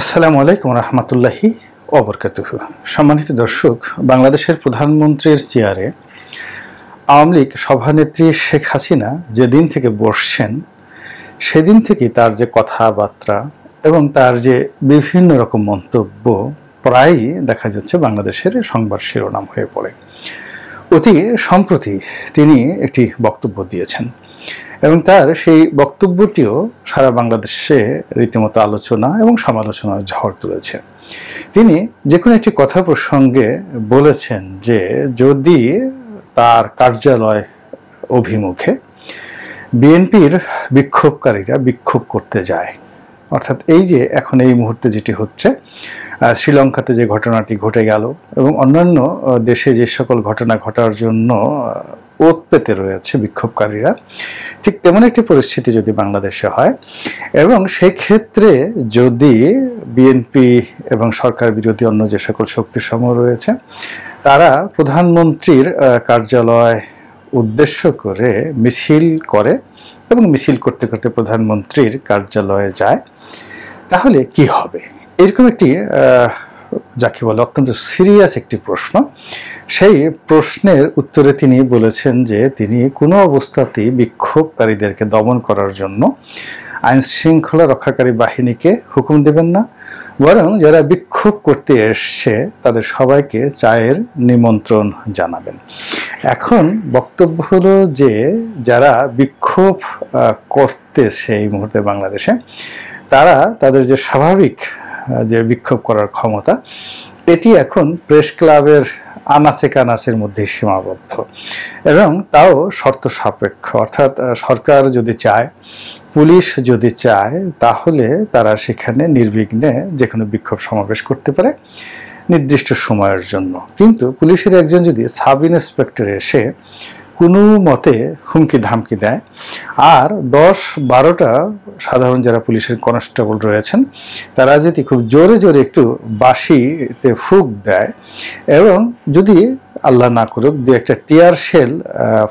আসসালামু আলাইকুম রহমতুল্লাহি অবরকাতুহ সম্মানিত দর্শক বাংলাদেশের প্রধানমন্ত্রীর চেয়ারে আওয়ামী লীগ সভানেত্রী শেখ হাসিনা যেদিন থেকে বসছেন সেদিন থেকে তার যে কথাবার্তা এবং তার যে বিভিন্ন রকম মন্তব্য প্রায়ই দেখা যাচ্ছে বাংলাদেশের সংবাদ শিরোনাম হয়ে পড়ে অতি সম্প্রতি তিনি একটি বক্তব্য দিয়েছেন এবং তার সেই বক্তব্যটিও সারা বাংলাদেশে রীতিমতো আলোচনা এবং সমালোচনার ঝড় তুলেছে তিনি যে কোনো একটি কথা প্রসঙ্গে বলেছেন যে যদি তার কার্যালয় অভিমুখে বিএনপির বিক্ষোভকারীরা বিক্ষোভ করতে যায় অর্থাৎ এই যে এখন এই মুহূর্তে যেটি হচ্ছে শ্রীলঙ্কাতে যে ঘটনাটি ঘটে গেল এবং অন্যান্য দেশে যে সকল ঘটনা ঘটার জন্য ও পেতে রয়েছে বিক্ষোভকারীরা ঠিক তেমন একটি পরিস্থিতি যদি বাংলাদেশে হয় এবং সেই ক্ষেত্রে যদি বিএনপি এবং সরকার বিরোধী অন্য যে সকল শক্তিসমূহ রয়েছে তারা প্রধানমন্ত্রীর কার্যালয় উদ্দেশ্য করে মিছিল করে এবং মিছিল করতে করতে প্রধানমন্ত্রীর কার্যালয়ে যায় তাহলে কি হবে এরকম একটি যাকে বলে অত্যন্ত সিরিয়াস একটি প্রশ্ন সেই প্রশ্নের উত্তরে তিনি বলেছেন যে তিনি কোনো অবস্থাতেই বিক্ষোভকারীদেরকে দমন করার জন্য আইন শৃঙ্খলা রক্ষাকারী বাহিনীকে হুকুম দেবেন না বরং যারা বিক্ষোভ করতে এসছে তাদের সবাইকে চায়ের নিমন্ত্রণ জানাবেন এখন বক্তব্য হলো যে যারা বিক্ষোভ করতেছে এই মুহূর্তে বাংলাদেশে তারা তাদের যে স্বাভাবিক যে বিক্ষোভ করার ক্ষমতা এটি এখন প্রেস ক্লাবের আনাচে কানাচের মধ্যে সীমাবদ্ধ এবং তাও শর্ত সাপেক্ষ অর্থাৎ সরকার যদি চায় পুলিশ যদি চায় তাহলে তারা সেখানে নির্বিঘ্নে যে কোনো বিক্ষোভ সমাবেশ করতে পারে নির্দিষ্ট সময়ের জন্য কিন্তু পুলিশের একজন যদি সাব ইন্সপেক্টর এসে কোনো মতে হুমকি ধামকি দেয় আর দশ বারোটা সাধারণ যারা পুলিশের কনস্টেবল রয়েছেন তারা যদি খুব জোরে জোরে একটু বাঁশিতে ফুক দেয় এবং যদি আল্লাহ না করুক দু একটা টিয়ার শেল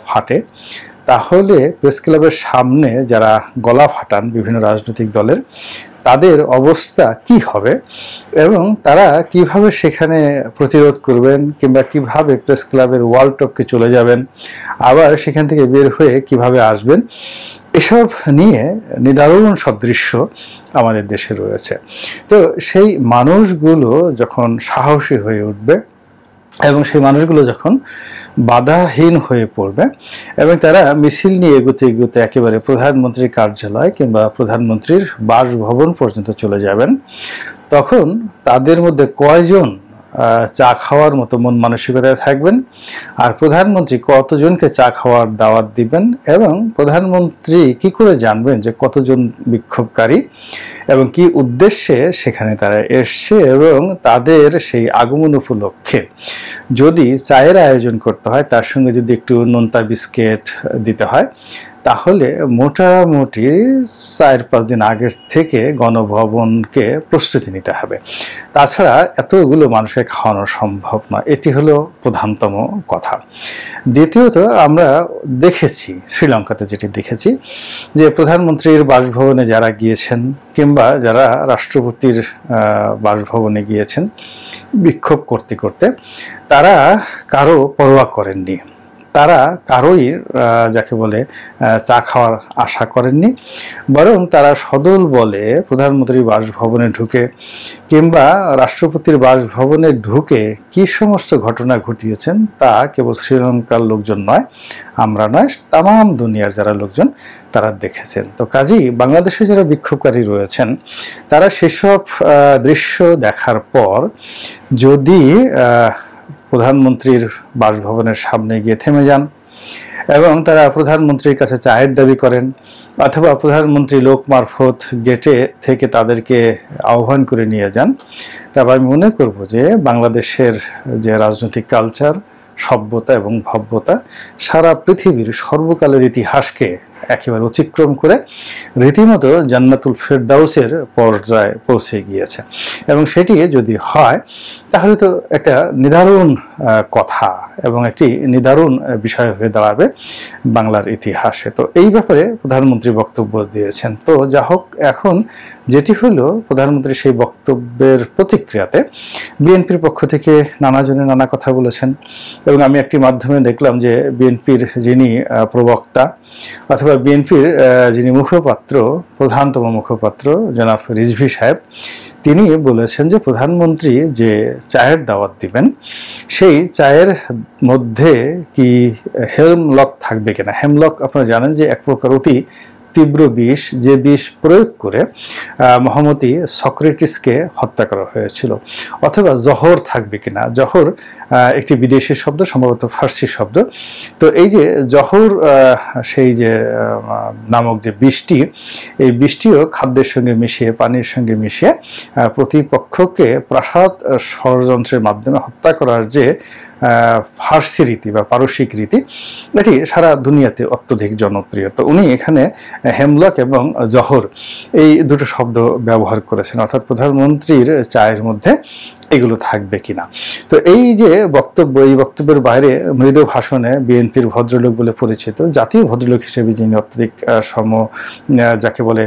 ফাটে তাহলে প্রেস ক্লাবের সামনে যারা গলা ফাটান বিভিন্ন রাজনৈতিক দলের তাদের অবস্থা কি হবে এবং তারা কিভাবে সেখানে প্রতিরোধ করবেন কিংবা কিভাবে প্রেস ক্লাবের ওয়ার্ল্ড টপকে চলে যাবেন আবার সেখান থেকে বের হয়ে কিভাবে আসবেন এসব নিয়ে নিদারুণ সদৃশ্য আমাদের দেশে রয়েছে তো সেই মানুষগুলো যখন সাহসী হয়ে উঠবে এবং সেই মানুষগুলো যখন বাধাহীন হয়ে পড়বে এবং তারা মিছিল নিয়ে এগোতে এগোতে একেবারে প্রধানমন্ত্রীর কার্যালয় কিংবা প্রধানমন্ত্রীর বাসভবন পর্যন্ত চলে যাবেন তখন তাদের মধ্যে কয়জন চা খাওয়ার মতো মন মানসিকতায় থাকবেন আর প্রধানমন্ত্রী কতজনকে চা খাওয়ার দাওয়াত দিবেন এবং প্রধানমন্ত্রী কি করে জানবেন যে কতজন বিক্ষোভকারী এবং কি উদ্দেশ্যে সেখানে তারা এসছে এবং তাদের সেই আগমন উপলক্ষে যদি চায়ের আয়োজন করতে হয় তার সঙ্গে যদি একটু নোনতা বিস্কিট দিতে হয় তাহলে মোটামুটি চার পাঁচ দিন আগের থেকে গণভবনকে প্রস্তুতি নিতে হবে তাছাড়া এতগুলো মানুষকে খাওয়ানো সম্ভব নয় এটি হলো প্রধানতম কথা দ্বিতীয়ত আমরা দেখেছি শ্রীলঙ্কাতে যেটি দেখেছি যে প্রধানমন্ত্রীর বাসভবনে যারা গিয়েছেন কিংবা যারা রাষ্ট্রপতির বাসভবনে গিয়েছেন বিক্ষোভ করতে করতে তারা কারো পরোয়া করেননি তারা কারোই যাকে বলে চা খাওয়ার আশা করেননি বরং তারা সদল বলে প্রধানমন্ত্রীর বাসভবনে ঢুকে কিংবা রাষ্ট্রপতির বাসভবনে ঢুকে কি সমস্ত ঘটনা ঘটিয়েছেন তা কেবল শ্রীলঙ্কার লোকজন নয় আমরা নয় তাম দুনিয়ার যারা লোকজন তারা দেখেছেন তো কাজেই বাংলাদেশে যারা বিক্ষোভকারী রয়েছেন তারা সেসব দৃশ্য দেখার পর যদি প্রধানমন্ত্রীর বাসভবনের সামনে গিয়ে থেমে যান এবং তারা প্রধানমন্ত্রীর কাছে চায়ের দাবি করেন অথবা প্রধানমন্ত্রী লোক মারফত গেটে থেকে তাদেরকে আহ্বান করে নিয়ে যান তবে আমি মনে করব যে বাংলাদেশের যে রাজনৈতিক কালচার সভ্যতা এবং ভব্যতা সারা পৃথিবীর সর্বকালের ইতিহাসকে একেবারে অতিক্রম করে রীতিমতো জান্নাতুল ফেরদাউসের পর্যায়ে পৌঁছে গিয়েছে এবং সেটি যদি হয় তাহলে তো একটা নিদারুণ কথা এবং একটি নিদারুণ বিষয় হয়ে দাঁড়াবে বাংলার ইতিহাসে তো এই ব্যাপারে প্রধানমন্ত্রী বক্তব্য দিয়েছেন তো যা হোক এখন যেটি হলো প্রধানমন্ত্রী সেই বক্তব্যের প্রতিক্রিয়াতে বিএনপির পক্ষ থেকে নানাজনে নানা কথা বলেছেন এবং আমি একটি মাধ্যমে দেখলাম যে বিএনপির যিনি প্রবক্তা অথবা বিএনপির যিনি মুখপাত্র প্রধানতম মুখপাত্র জনাব রিজভি সাহেব তিনি বলেছেন যে প্রধানমন্ত্রী যে চায়ের দাওয়াত দিবেন সেই চায়ের মধ্যে কি হেমলক থাকবে কিনা হেমলক আপনারা জানেন যে এক প্রকার অতি তীব্র বিষ যে বিষ প্রয়োগ করে মহামতি সক্রেটিসকে হত্যা করা হয়েছিল অথবা জহর থাকবে কিনা জহর একটি বিদেশি শব্দ সম্ভবত ফার্সি শব্দ তো এই যে জহর সেই যে নামক যে বৃষ্টি এই বৃষ্টিও খাদ্যের সঙ্গে মিশিয়ে পানির সঙ্গে মিশিয়ে প্রতিপক্ষকে প্রাসাদ ষড়যন্ত্রের মাধ্যমে হত্যা করার যে ফার্সি রীতি বা পারসিক রীতি এটি সারা দুনিয়াতে অত্যধিক জনপ্রিয় তো উনি এখানে হেমলক এবং জহর এই দুটো শব্দ ব্যবহার করেছেন অর্থাৎ প্রধানমন্ত্রীর চায়ের মধ্যে এগুলো থাকবে কিনা তো এই যে বক্তব্য এই বক্তব্যের বাইরে মৃদু ভাষণে বিএনপির ভদ্রলোক বলে পরিচিত জাতীয় ভদ্রলোক হিসেবে যিনি অত্যধিক সম যাকে বলে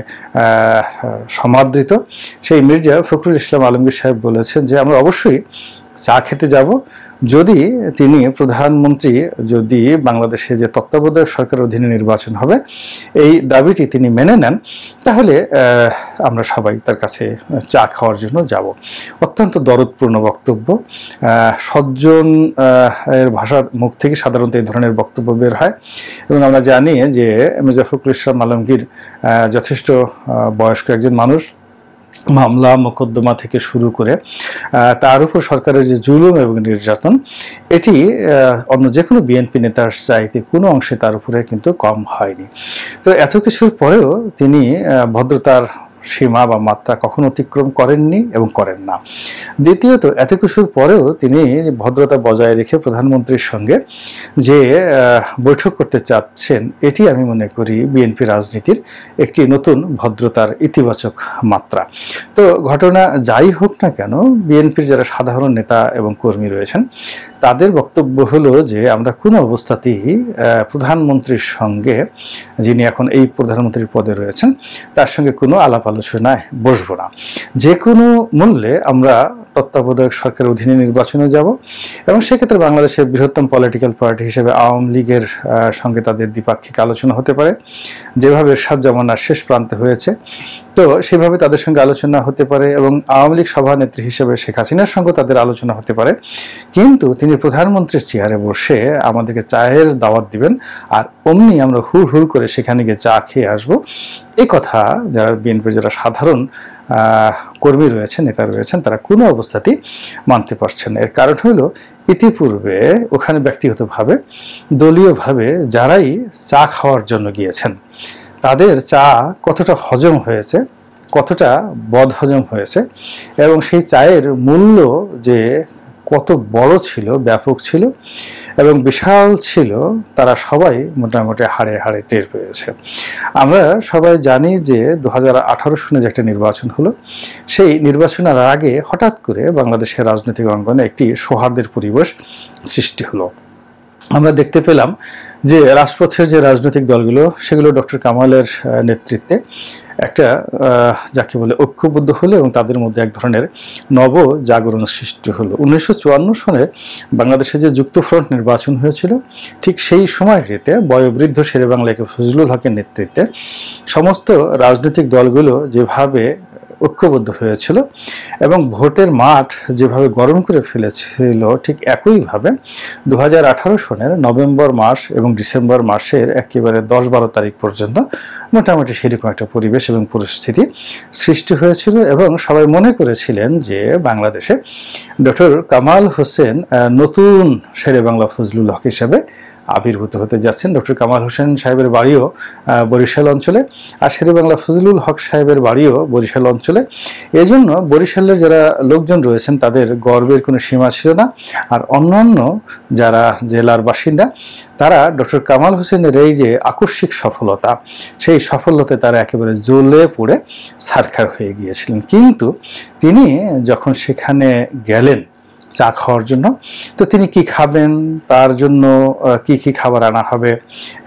সমাদৃত সেই মির্জা ফখরুল ইসলাম আলমগীর সাহেব বলেছেন যে আমরা অবশ্যই চা খেতে যাব যদি তিনি প্রধানমন্ত্রী যদি বাংলাদেশে যে তত্ত্বাবধায়ক সরকার অধীনে নির্বাচন হবে এই দাবিটি তিনি মেনে নেন তাহলে আমরা সবাই তার কাছে চা খাওয়ার জন্য যাব অত্যন্ত দরদপূর্ণ বক্তব্য সজ্জন এর ভাষার মুখ থেকে সাধারণত এই ধরনের বক্তব্য বের হয় এবং আমরা জানি যে মুজাফরুল ইসলাম আলমগীর যথেষ্ট বয়স্ক একজন মানুষ মামলা মোকদ্দমা থেকে শুরু করে তার উপর সরকারের যে জুলুম এবং নির্যাতন এটি অন্য যে কোনো বিএনপি নেতার চাইতে কোনো অংশে তার উপরে কিন্তু কম হয়নি তো এত কিছুর পরেও তিনি ভদ্রতার সীমা বা মাত্রা কখনো অতিক্রম করেননি এবং করেন না দ্বিতীয়ত এত কিছুর পরেও তিনি ভদ্রতা বজায় রেখে প্রধানমন্ত্রীর সঙ্গে যে বৈঠক করতে চাচ্ছেন এটি আমি মনে করি বিএনপি রাজনীতির একটি নতুন ভদ্রতার ইতিবাচক মাত্রা তো ঘটনা যাই হোক না কেন বিএনপির যারা সাধারণ নেতা এবং কর্মী রয়েছেন তাদের বক্তব্য হলো যে আমরা কোনো অবস্থাতেই প্রধানমন্ত্রীর সঙ্গে যিনি এখন এই প্রধানমন্ত্রীর পদে রয়েছেন তার সঙ্গে কোনো আলাপ আলোচনায় বসবো না যে কোনো মূল্যে আমরা তত্ত্বাবধায়ক সরকারের অধীনে নির্বাচনে যাব এবং সেক্ষেত্রে বাংলাদেশের বৃহত্তম পলিটিক্যাল পার্টি হিসেবে আওয়ামী লীগের সঙ্গে তাদের দ্বিপাক্ষিক আলোচনা হতে পারে যেভাবে সাত জমানার শেষ প্রান্তে হয়েছে তো সেভাবে তাদের সঙ্গে আলোচনা হতে পারে এবং আওয়ামী লীগ সভানেত্রী হিসেবে শেখ হাসিনার সঙ্গে তাদের আলোচনা হতে পারে কিন্তু তিনি তিনি প্রধানমন্ত্রীর চেয়ারে বসে আমাদেরকে চায়ের দাওয়াত দিবেন আর অমনি আমরা হুড় হুর করে সেখানে গিয়ে চা খেয়ে আসবো এই কথা যারা বিএনপির যারা সাধারণ কর্মী রয়েছেন নেতা রয়েছেন তারা কোনো অবস্থাতেই মানতে পারছেন এর কারণ হলো ইতিপূর্বে ওখানে ব্যক্তিগতভাবে দলীয়ভাবে যারাই চা খাওয়ার জন্য গিয়েছেন তাদের চা কতটা হজম হয়েছে কতটা বদহজম হয়েছে এবং সেই চায়ের মূল্য যে কত বড় ছিল ব্যাপক ছিল এবং বিশাল ছিল তারা সবাই মোটামুটি হাড়ে হাড়ে টের পেয়েছে আমরা সবাই জানি যে দু সালে যে একটা নির্বাচন হলো সেই নির্বাচনের আগে হঠাৎ করে বাংলাদেশের রাজনৈতিক অঙ্গনে একটি সৌহার্দের পরিবেশ সৃষ্টি হলো আমরা দেখতে পেলাম যে রাজপথের যে রাজনৈতিক দলগুলো সেগুলো ডক্টর কামালের নেতৃত্বে একটা যাকে বলে ঐক্যবদ্ধ হলো এবং তাদের মধ্যে এক ধরনের নব জাগরণ সৃষ্টি হলো উনিশশো সালে বাংলাদেশে যে যুক্তফ্রন্ট নির্বাচন হয়েছিল ঠিক সেই সময়টিতে বয়োবৃদ্ধ শেরে বাংলাকে ফজলুল হকের নেতৃত্বে সমস্ত রাজনৈতিক দলগুলো যেভাবে ঐক্যবদ্ধ হয়েছিল এবং ভোটের মাঠ যেভাবে গরম করে ফেলেছিল ঠিক একইভাবে দু হাজার সনের নভেম্বর মাস এবং ডিসেম্বর মাসের একেবারে দশ বারো তারিখ পর্যন্ত মোটামুটি সেরকম একটা পরিবেশ এবং পরিস্থিতি সৃষ্টি হয়েছিল এবং সবাই মনে করেছিলেন যে বাংলাদেশে ডক্টর কামাল হোসেন নতুন শেরে বাংলা ফজলুল হক হিসাবে আবির্ভূত হতে যাচ্ছেন ডক্টর কামাল হোসেন সাহেবের বাড়িও বরিশাল অঞ্চলে আর বাংলা ফজলুল হক সাহেবের বাড়িও বরিশাল অঞ্চলে এজন্য বরিশালের যারা লোকজন রয়েছেন তাদের গর্বের কোনো সীমা ছিল না আর অন্যান্য যারা জেলার বাসিন্দা তারা ডক্টর কামাল হোসেনের এই যে আকস্মিক সফলতা সেই সফলতে তারা একেবারে জ্বলে পড়ে সারখার হয়ে গিয়েছিলেন কিন্তু তিনি যখন সেখানে গেলেন চা খাওয়ার জন্য তো তিনি কি খাবেন তার জন্য কি কি খাবার আনা হবে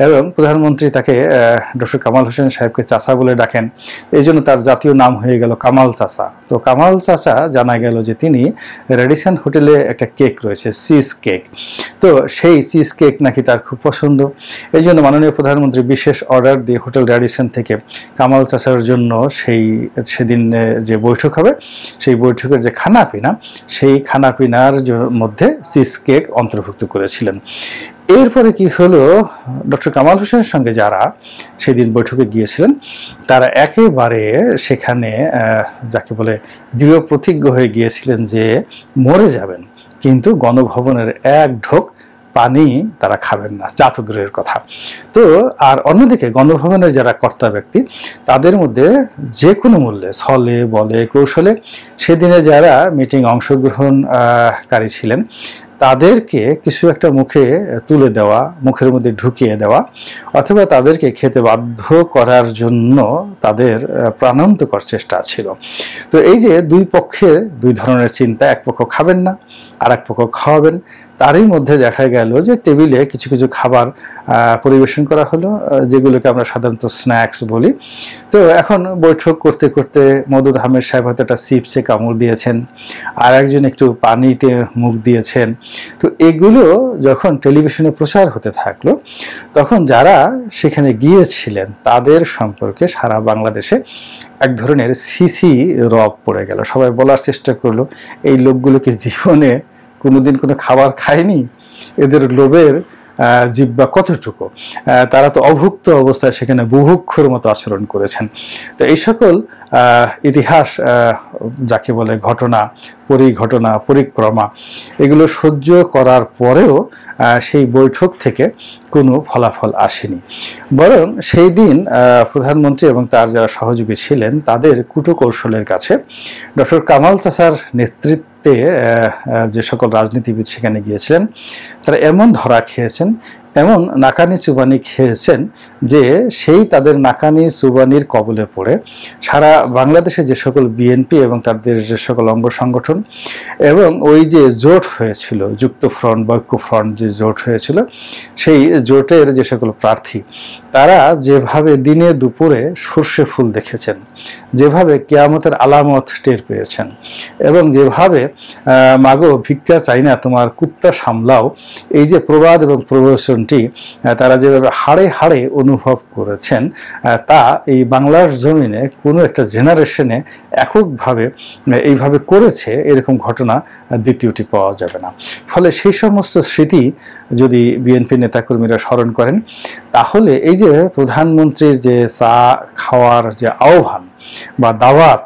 এবং প্রধানমন্ত্রী তাকে ডক্টর কামাল হোসেন সাহেবকে চাচা বলে ডাকেন এই জন্য তার জাতীয় নাম হয়ে গেল কামাল চাচা তো কামাল চাচা জানা গেল যে তিনি রেডিসন হোটেলে একটা কেক রয়েছে চিজ কেক তো সেই চিজ কেক নাকি তার খুব পছন্দ এই জন্য মাননীয় প্রধানমন্ত্রী বিশেষ অর্ডার দিয়ে হোটেল রেডিসন থেকে কামাল চাচার জন্য সেই সেদিন যে বৈঠক হবে সেই বৈঠকের যে খানাপিনা সেই খানাপিনা ডিনার মধ্যে সিস কেক অন্তর্ভুক্ত করেছিলেন এরপরে কি হলো ডক্টর কামাল হোসেনের সঙ্গে যারা সেদিন বৈঠকে গিয়েছিলেন তারা একেবারে সেখানে যাকে বলে দৃঢ় প্রতিজ্ঞ হয়ে গিয়েছিলেন যে মরে যাবেন কিন্তু গণভবনের এক ঢোক পানি তারা খাবেন না চা কথা তো আর অন্যদিকে গণভবনের যারা কর্তা ব্যক্তি তাদের মধ্যে যে কোনো মূল্যে ছলে বলে কৌশলে সেদিনে যারা মিটিং অংশগ্রহণকারী ছিলেন তাদেরকে কিছু একটা মুখে তুলে দেওয়া মুখের মধ্যে ঢুকিয়ে দেওয়া অথবা তাদেরকে খেতে বাধ্য করার জন্য তাদের প্রাণান্তকর চেষ্টা ছিল তো এই যে দুই পক্ষের দুই ধরনের চিন্তা এক পক্ষ খাবেন না আর এক পক্ষ খাওয়াবেন তারই মধ্যে দেখা গেল যে টেবিলে কিছু কিছু খাবার পরিবেশন করা হলো যেগুলোকে আমরা সাধারণত স্ন্যাক্স বলি তো এখন বৈঠক করতে করতে মদুদ আহমেদ সাহেব হয়তো একটা সিপসে কামড় দিয়েছেন আর একজন একটু পানিতে মুখ দিয়েছেন তো এগুলো যখন টেলিভিশনে প্রচার হতে থাকলো তখন যারা সেখানে গিয়েছিলেন তাদের সম্পর্কে সারা বাংলাদেশে এক ধরনের সিসি রব পড়ে গেল সবাই বলার চেষ্টা করলো এই লোকগুলোকে জীবনে কোনোদিন কোনো খাবার খায়নি এদের লোভের জিব্বা কতটুকু তারা তো অভুক্ত অবস্থায় সেখানে বুভুক্ষর মতো আচরণ করেছেন তো এই সকল ইতিহাস যাকে বলে ঘটনা পরিঘটনা পরিক্রমা এগুলো সহ্য করার পরেও সেই বৈঠক থেকে কোনো ফলাফল আসেনি বরং সেই দিন প্রধানমন্ত্রী এবং তার যারা সহযোগী ছিলেন তাদের কুটকৌশলের কাছে ডক্টর কামাল চাষার নেতৃত্ব যে সকল রাজনীতিবিদ সেখানে গিয়েছিলেন তারা এমন ধরা খেয়েছেন এমন নাকানি চুবানি খেয়েছেন যে সেই তাদের নাকানি চুবানির কবলে পড়ে সারা বাংলাদেশে যে সকল বিএনপি এবং তাদের যে সকল অঙ্গ সংগঠন এবং ওই যে জোট হয়েছিল যুক্ত ফ্রন্ট বা ঐক্য ফ্রন্ট যে জোট হয়েছিল সেই জোটের যে সকল প্রার্থী তারা যেভাবে দিনে দুপুরে সর্ষে ফুল দেখেছেন যেভাবে কেয়ামতের আলামত টের পেয়েছেন এবং যেভাবে মাগো ভিক্ষা চাই না তোমার কুত্তা সামলাও এই যে প্রবাদ এবং প্রবচন আন্দোলনটি তারা যেভাবে হাড়ে হাড়ে অনুভব করেছেন তা এই বাংলার জমিনে কোনো একটা জেনারেশনে এককভাবে এইভাবে করেছে এরকম ঘটনা দ্বিতীয়টি পাওয়া যাবে না ফলে সেই সমস্ত স্মৃতি যদি বিএনপি নেতাকর্মীরা স্মরণ করেন তাহলে এই যে প্রধানমন্ত্রীর যে চা খাওয়ার যে আহ্বান বা দাওয়াত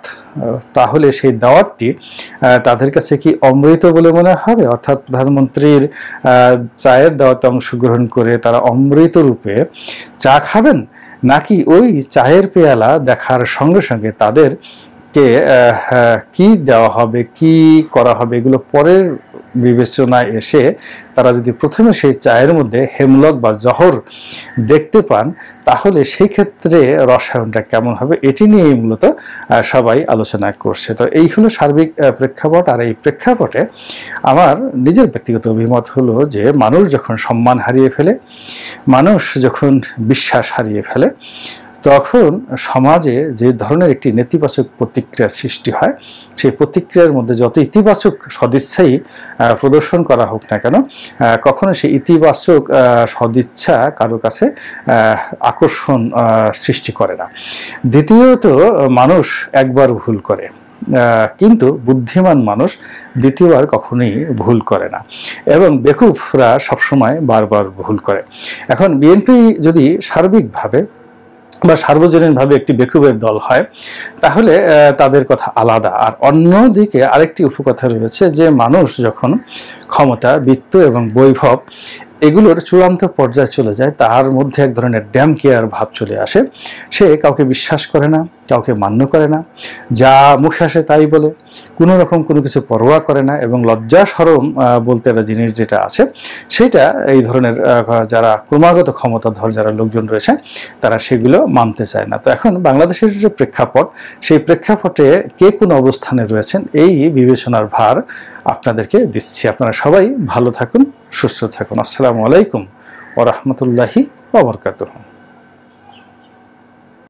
তাহলে সেই দাওয়াতটি তাদের কাছে কি অমৃত বলে মনে হবে অর্থাৎ প্রধানমন্ত্রীর চায়ের দাওয়াতে অংশগ্রহণ করে তারা অমৃত রূপে চা খাবেন নাকি ওই চায়ের পেয়ালা দেখার সঙ্গে সঙ্গে তাদের কে হ্যাঁ, কি দেওয়া হবে কি করা হবে এগুলো পরের বিবেচনায় এসে তারা যদি প্রথমে সেই চায়ের মধ্যে হেমলক বা জহর দেখতে পান তাহলে সেই ক্ষেত্রে রসায়নটা কেমন হবে এটি নিয়েই মূলত সবাই আলোচনা করছে তো এই হলো সার্বিক প্রেক্ষাপট আর এই প্রেক্ষাপটে আমার নিজের ব্যক্তিগত অভিমত হলো যে মানুষ যখন সম্মান হারিয়ে ফেলে মানুষ যখন বিশ্বাস হারিয়ে ফেলে তখন সমাজে যে ধরনের একটি নেতিবাচক প্রতিক্রিয়া সৃষ্টি হয় সেই প্রতিক্রিয়ার মধ্যে যত ইতিবাচক সদিচ্ছাই প্রদর্শন করা হোক না কেন কখনো সেই ইতিবাচক সদিচ্ছা কারো কাছে আকর্ষণ সৃষ্টি করে না দ্বিতীয়ত মানুষ একবার ভুল করে কিন্তু বুদ্ধিমান মানুষ দ্বিতীয়বার কখনোই ভুল করে না এবং বেকুফরা সবসময় বারবার ভুল করে এখন বিএনপি যদি সার্বিকভাবে বা সার্বজনীনভাবে একটি বেকুবের দল হয় তাহলে তাদের কথা আলাদা আর অন্যদিকে আরেকটি উপকথা রয়েছে যে মানুষ যখন ক্ষমতা বৃত্ত এবং বৈভব এগুলোর চূড়ান্ত পর্যায়ে চলে যায় তার মধ্যে এক ধরনের ড্যাম কেয়ার ভাব চলে আসে সে কাউকে বিশ্বাস করে না কাউকে মান্য করে না যা মুখে আসে তাই বলে কোনো রকম কোনো কিছু পরোয়া করে না এবং লজ্জা সরম বলতে একটা জিনিস যেটা আছে সেটা এই ধরনের যারা ক্রমাগত ক্ষমতাধর যারা লোকজন রয়েছে তারা সেগুলো মানতে চায় না তো এখন বাংলাদেশের যে প্রেক্ষাপট সেই প্রেক্ষাপটে কে কোন অবস্থানে রয়েছেন এই বিবেচনার ভার আপনাদেরকে দিচ্ছি আপনারা সবাই ভালো থাকুন সুস্থ থাকুন আসসালামু আলাইকুম ও রহমতুল্লাহি বরকাত